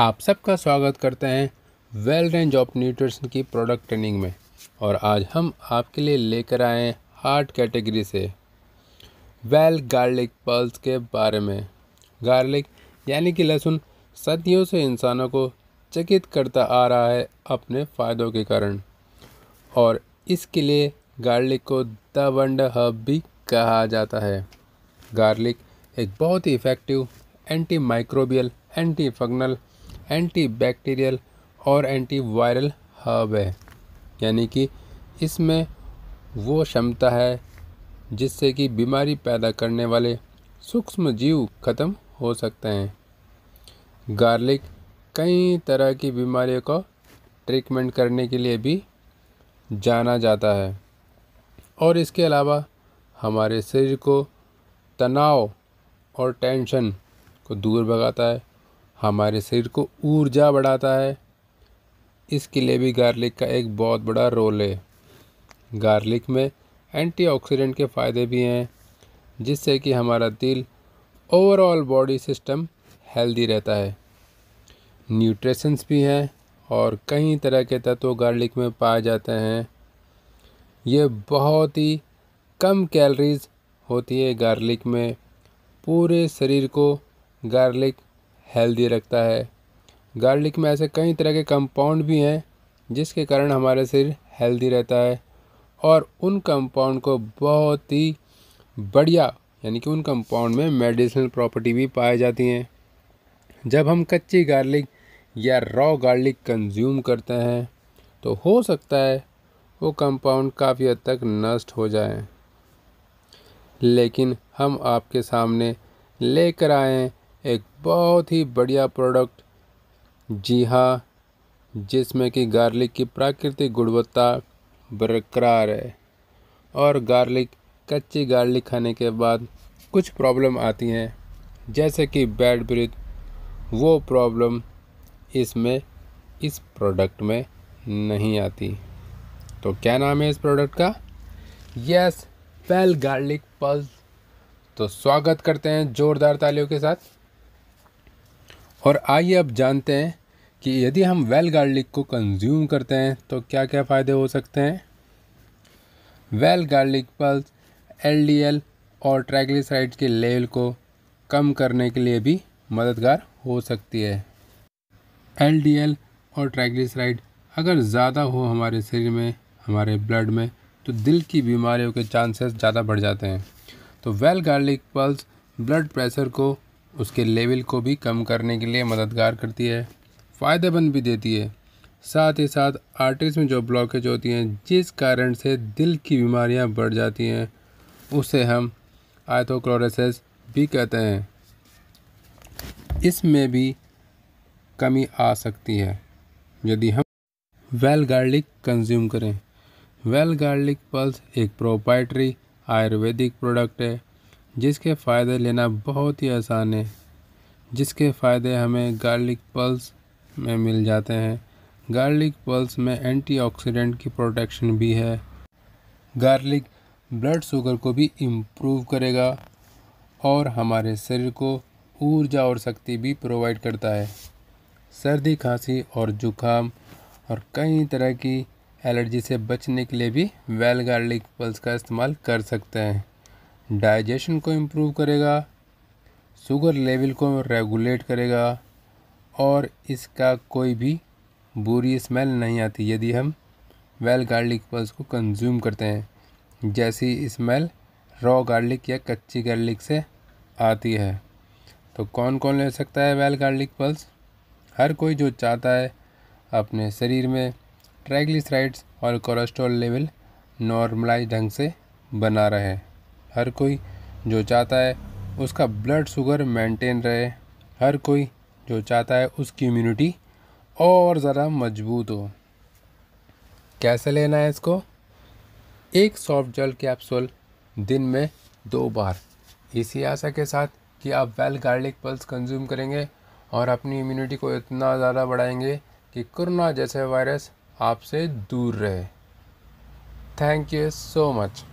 आप सबका स्वागत करते हैं वेल रेंज ऑफ न्यूट्रिशन की प्रोडक्ट ट्रेनिंग में और आज हम आपके लिए लेकर आए हैं हार्ट कैटेगरी से वेल गार्लिक पल्स के बारे में गार्लिक यानी कि लहसुन सदियों से इंसानों को चकित करता आ रहा है अपने फ़ायदों के कारण और इसके लिए गार्लिक को द वंड हब भी कहा जाता है गार्लिक एक बहुत ही effective anti microbial anti fungal anti bacterial और एंटी वायरल हर्ब है यानी कि इसमें वो क्षमता है जिससे कि बीमारी पैदा करने वाले सूक्ष्म जीव ख़त्म हो सकते हैं गार्लिक कई तरह की बीमारियों को ट्रीटमेंट करने के लिए भी जाना जाता है और इसके अलावा हमारे शरीर को तनाव और टेंशन को दूर भगाता है हमारे शरीर को ऊर्जा बढ़ाता है इसके लिए भी गार्लिक का एक बहुत बड़ा रोल है गार्लिक में एंटीऑक्सीडेंट के फ़ायदे भी हैं जिससे कि हमारा दिल ओवरऑल बॉडी सिस्टम हेल्दी रहता है न्यूट्रिशंस भी हैं और कई तरह के तत्व गार्लिक में पाए जाते हैं ये बहुत ही कम कैलरीज़ होती है गार्लिक में पूरे शरीर को गार्लिक हेल्दी रखता है गार्लिक में ऐसे कई तरह के कंपाउंड भी हैं जिसके कारण हमारा शरीर हेल्दी रहता है और उन कंपाउंड को बहुत ही बढ़िया यानी कि उन कंपाउंड में मेडिसिनल प्रॉपर्टी भी पाई जाती हैं जब हम कच्ची गार्लिक या रॉ गार्लिक कंज्यूम करते हैं तो हो सकता है वो कंपाउंड काफ़ी हद तक नष्ट हो जाए लेकिन हम आपके सामने लेकर आए हैं एक बहुत ही बढ़िया प्रोडक्ट जी हाँ जिसमें कि गार्लिक की प्राकृतिक गुणवत्ता बरकरार है और गार्लिक कच्ची गार्लिक खाने के बाद कुछ प्रॉब्लम आती हैं जैसे कि बैड ब्रिथ वो प्रॉब्लम इसमें इस प्रोडक्ट में नहीं आती तो क्या नाम है इस प्रोडक्ट का यस पेल गार्लिक पल्स तो स्वागत करते हैं ज़ोरदार तालियों के साथ और आइए अब जानते हैं कि यदि हम वेल गार्लिक को कंज्यूम करते हैं तो क्या क्या फ़ायदे हो सकते हैं वेल गार्लिक पल्स एलडीएल और ट्राइग्लिसराइड के लेवल को कम करने के लिए भी मददगार हो सकती है एलडीएल और ट्राइग्लिसराइड अगर ज़्यादा हो हमारे शरीर में हमारे ब्लड में तो दिल की बीमारियों के चांसेस ज़्यादा बढ़ जाते हैं तो well garlic pulse blood pressure को उसके लेवल को भी कम करने के लिए मददगार करती है फ़ायदेमंद भी देती है साथ ही साथ आर्टरीज में जो ब्लॉकेज होती हैं जिस कारण से दिल की बीमारियां बढ़ जाती हैं उसे हम आयथोक्लोरेसिस भी कहते हैं इसमें भी कमी आ सकती है यदि हम वेल गार्लिक कंज्यूम करें वेल गार्लिक पल्स एक प्रोपाइटरी आयुर्वेदिक प्रोडक्ट है जिसके फ़ायदे लेना बहुत ही आसान है जिसके फ़ायदे हमें गार्लिक पल्स में मिल जाते हैं गार्लिक पल्स में एंटीऑक्सीडेंट की प्रोटेक्शन भी है गार्लिक ब्लड शुगर को भी इम्प्रूव करेगा और हमारे शरीर को ऊर्जा और शक्ति भी प्रोवाइड करता है सर्दी खांसी और जुखाम और कई तरह की एलर्जी से बचने के लिए भी वेल गार्लिक पल्स का इस्तेमाल कर सकते हैं डाइजेशन को इम्प्रूव करेगा शुगर लेवल को रेगुलेट करेगा और इसका कोई भी बुरी स्मेल नहीं आती यदि हम वेल गार्लिक पल्स को कंज्यूम करते हैं जैसी स्मेल रॉ गार्लिक या कच्ची गार्लिक से आती है तो कौन कौन ले सकता है वेल गार्लिक पल्स हर कोई जो चाहता है अपने शरीर में ट्रैगलिसराइड्स और कोलेस्ट्रॉल लेवल नॉर्मलाइज ढंग से बना रहे हर कोई जो चाहता है उसका ब्लड शुगर मेंटेन रहे हर कोई जो चाहता है उसकी इम्यूनिटी और ज़रा मजबूत हो कैसे लेना है इसको एक सॉफ्ट जल कैप्सूल दिन में दो बार इसी आशा के साथ कि आप वेल गार्लिक पल्स कंज्यूम करेंगे और अपनी इम्यूनिटी को इतना ज़्यादा बढ़ाएंगे कि कोरोना जैसे वायरस आपसे दूर रहे थैंक यू सो मच